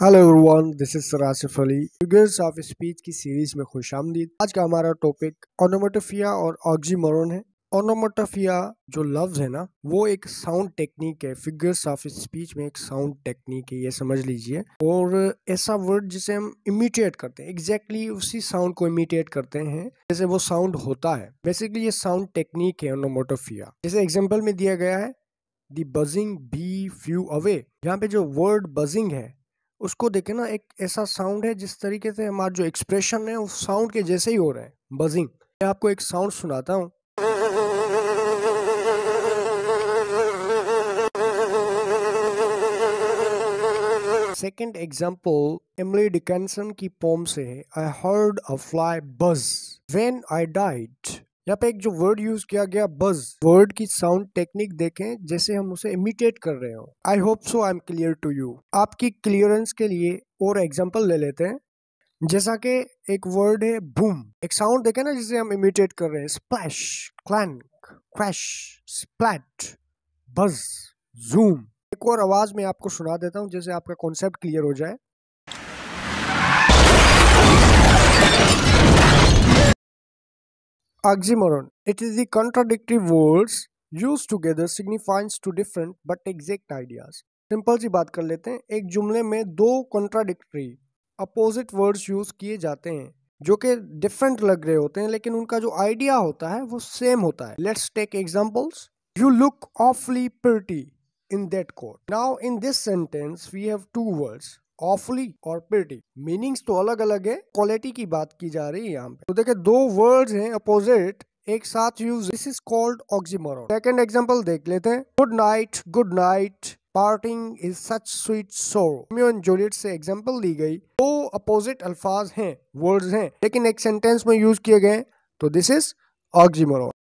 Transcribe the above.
Hello everyone this is सरासिफ Ali figures of speech की series में खुश आमदीद आज का हमारा टॉपिक ऑनोमोटोफिया और ऑक्जी मोरन है ऑनोमोटोफिया जो लफ्ज़ है ना वो एक साउंड टेक्निक है फिगर्स ऑफ स्पीच में एक साउंड टेक्निक है ये समझ लीजिए और ऐसा वर्ड जिसे हम इमिटेट करते हैं एग्जैक्टली exactly उसी साउंड को इमिटेट करते हैं जैसे वो साउंड होता है बेसिकली ये साउंड टेक्निक है ऑनोमोटोफिया जैसे एग्जाम्पल में दिया गया है the buzzing bee flew away यहाँ पे जो वर्ड बजिंग है उसको देखे ना एक ऐसा साउंड है जिस तरीके से हमारा जो एक्सप्रेशन है उस साउंड के जैसे ही हो रहे हैं बजिंग मैं आपको एक साउंड सुनाता हूँ सेकेंड एग्जाम्पल एमली डिकेंसन की पोम से I heard a fly buzz when I died यहाँ पे एक जो वर्ड यूज किया गया बज वर्ड की साउंड टेक्निक देखें जैसे हम उसे इमिटेट कर रहे हो I hope so I am clear to you आपकी क्लियरेंस के लिए और एग्जाम्पल ले लेते हैं जैसा कि एक वर्ड है बूम एक साउंड देखे ना जिसे हम इमिटेट कर रहे हैं splash clank crash splat buzz zoom एक और आवाज में आपको सुना देता हूँ जैसे आपका कॉन्सेप्ट क्लियर हो जाए Oxymoron. It is the contradictory words used together signifies two different but exact ideas. Simple सी बात कर लेते हैं एक जुमले में दो कॉन्ट्राडिक्टरी अपोजिट वर्ड्स यूज किए जाते हैं जो कि डिफरेंट लग रहे होते हैं लेकिन उनका जो आइडिया होता है वो सेम होता है let's take examples you look awfully pretty in that coat now in this sentence we have two words awfully और प्रिटी मीनिंग्स तो अलग अलग है क्वालिटी की बात की जा रही है यहाँ पे तो देखे दो वर्ड हैं अपोजिट एक साथ use this is called oxymoron second example देख लेते हैं good night good night parting is such sweet sorrow and Juliet से एग्जाम्पल दी गई दो अपोजिट अल्फाज हैं वर्ड्स हैं लेकिन एक सेंटेंस में यूज किए गए तो दिस इज ऑक्सीमोरॉन